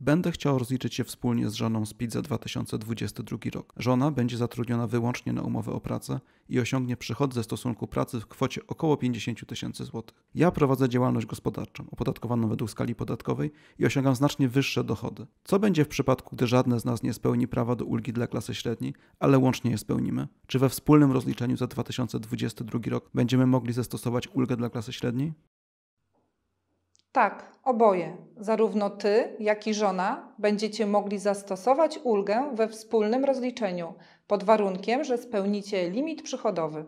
Będę chciał rozliczyć się wspólnie z żoną Speed za 2022 rok. Żona będzie zatrudniona wyłącznie na umowę o pracę i osiągnie przychod ze stosunku pracy w kwocie około 50 tysięcy złotych. Ja prowadzę działalność gospodarczą, opodatkowaną według skali podatkowej i osiągam znacznie wyższe dochody. Co będzie w przypadku, gdy żadne z nas nie spełni prawa do ulgi dla klasy średniej, ale łącznie je spełnimy? Czy we wspólnym rozliczeniu za 2022 rok będziemy mogli zastosować ulgę dla klasy średniej? Tak, oboje, zarówno ty, jak i żona, będziecie mogli zastosować ulgę we wspólnym rozliczeniu, pod warunkiem, że spełnicie limit przychodowy.